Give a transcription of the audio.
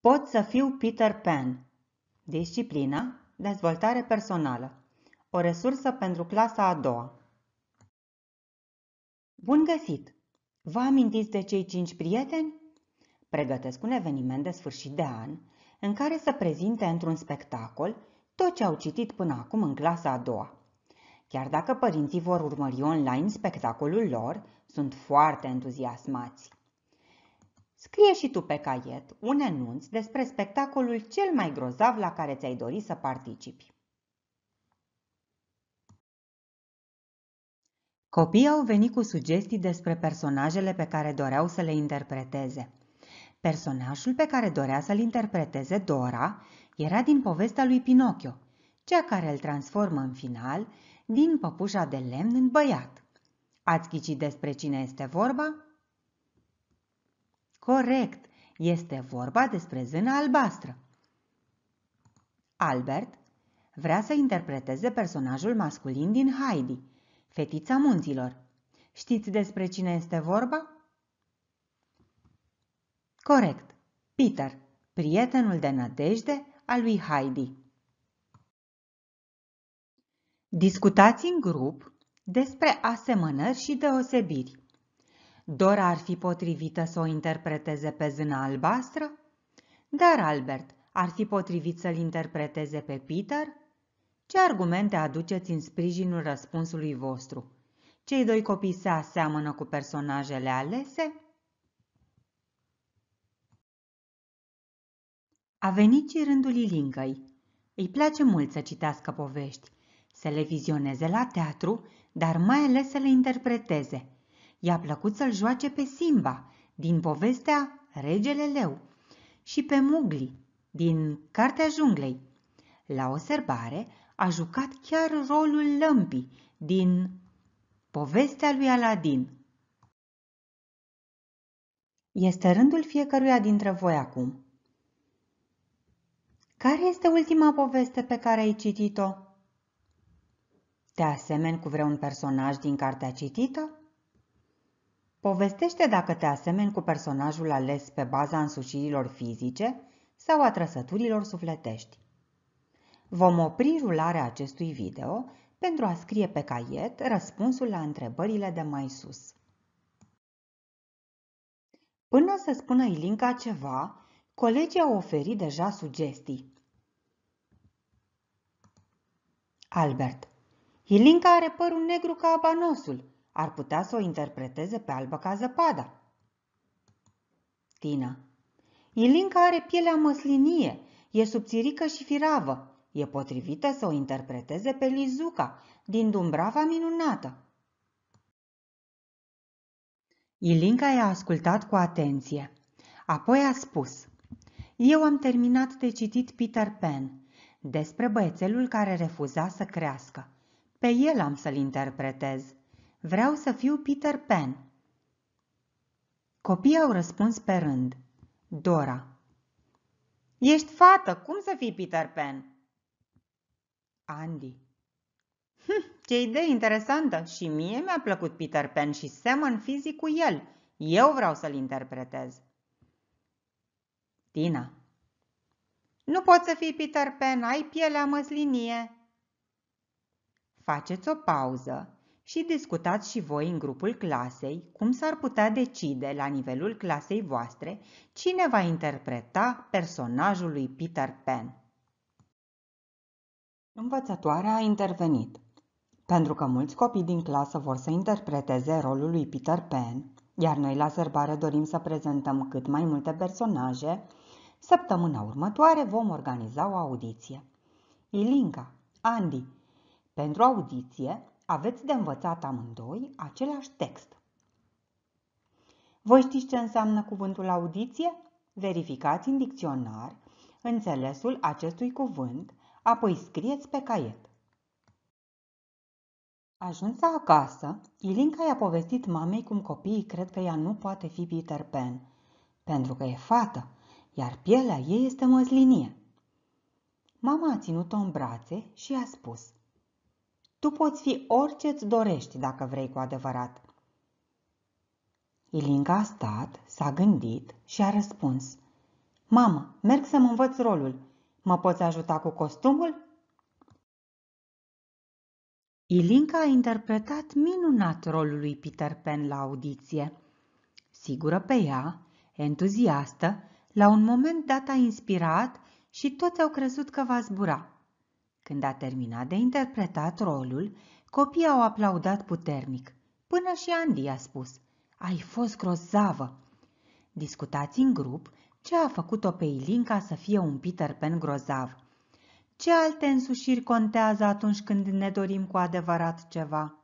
Pot să fiu Peter Pan. Disciplina Dezvoltare personală. O resursă pentru clasa a doua. Bun găsit! Vă amintiți de cei cinci prieteni? Pregătesc un eveniment de sfârșit de an în care să prezinte într-un spectacol tot ce au citit până acum în clasa a doua. Chiar dacă părinții vor urmări online spectacolul lor, sunt foarte entuziasmați. Scrie și tu pe caiet un enunț despre spectacolul cel mai grozav la care ți-ai dori să participi. Copiii au venit cu sugestii despre personajele pe care doreau să le interpreteze. Personajul pe care dorea să-l interpreteze Dora era din povestea lui Pinocchio, cea care îl transformă în final din păpușa de lemn în băiat. Ați ghicit despre cine este vorba? Corect, este vorba despre zâna albastră. Albert vrea să interpreteze personajul masculin din Heidi, fetița munților. Știți despre cine este vorba? Corect, Peter, prietenul de nădejde al lui Heidi. Discutați în grup despre asemănări și deosebiri. Dora ar fi potrivită să o interpreteze pe zâna albastră? Dar Albert ar fi potrivit să-l interpreteze pe Peter? Ce argumente aduceți în sprijinul răspunsului vostru? Cei doi copii se aseamănă cu personajele alese? A venit și rândul Ilincăi. Îi place mult să citească povești, să le vizioneze la teatru, dar mai ales să le interpreteze – I-a plăcut să-l joace pe Simba, din povestea Regele Leu, și pe Mugli, din Cartea Junglei. La o serbare a jucat chiar rolul lămpii din Povestea lui Aladin. Este rândul fiecăruia dintre voi acum. Care este ultima poveste pe care ai citit-o? Te asemeni cu vreun personaj din cartea citită? Povestește dacă te asemeni cu personajul ales pe baza însușirilor fizice sau a trăsăturilor sufletești. Vom opri rularea acestui video pentru a scrie pe caiet răspunsul la întrebările de mai sus. Până să spună Ilinca ceva, colegii au oferit deja sugestii. Albert Ilinca are părul negru ca abanosul ar putea să o interpreteze pe albă ca zăpada. Tina Ilinca are pielea măslinie, e subțirică și firavă. E potrivită să o interpreteze pe Lizuca, din Dumbrava minunată. Ilinca i-a ascultat cu atenție. Apoi a spus, Eu am terminat de citit Peter Pan, despre băiețelul care refuza să crească. Pe el am să-l interpretez. Vreau să fiu Peter Pan. Copiii au răspuns pe rând. Dora. Ești fată, cum să fii Peter Pan? Andy. Hm, ce idee interesantă! Și mie mi-a plăcut Peter Pan și semăn fizic cu el. Eu vreau să-l interpretez. Tina. Nu poți să fii Peter Pan, ai pielea măslinie. Faceți o pauză și discutați și voi în grupul clasei cum s-ar putea decide la nivelul clasei voastre cine va interpreta personajul lui Peter Pan. Învățătoarea a intervenit. Pentru că mulți copii din clasă vor să interpreteze rolul lui Peter Pan, iar noi la sărbare dorim să prezentăm cât mai multe personaje, săptămâna următoare vom organiza o audiție. Ilinca, Andy, pentru audiție aveți de învățat amândoi același text. Voi știți ce înseamnă cuvântul audiție? Verificați în dicționar înțelesul acestui cuvânt, apoi scrieți pe caiet. Ajunsă acasă, Ilinca i-a povestit mamei cum copiii cred că ea nu poate fi Peter Pan, pentru că e fată, iar pielea ei este măslinie. Mama a ținut-o în brațe și i-a spus – tu poți fi orice îți dorești dacă vrei cu adevărat. Ilinga a stat, s-a gândit și a răspuns. Mamă, merg să mă învăț rolul. Mă poți ajuta cu costumul? Ilinca a interpretat minunat rolul lui Peter Pan la audiție. Sigură pe ea, entuziastă, la un moment dat a inspirat și toți au crezut că va zbura. Când a terminat de interpretat rolul, copiii au aplaudat puternic. Până și Andy a spus, ai fost grozavă! Discutați în grup ce a făcut-o pe Ilinca să fie un Peter Pan grozav. Ce alte însușiri contează atunci când ne dorim cu adevărat ceva?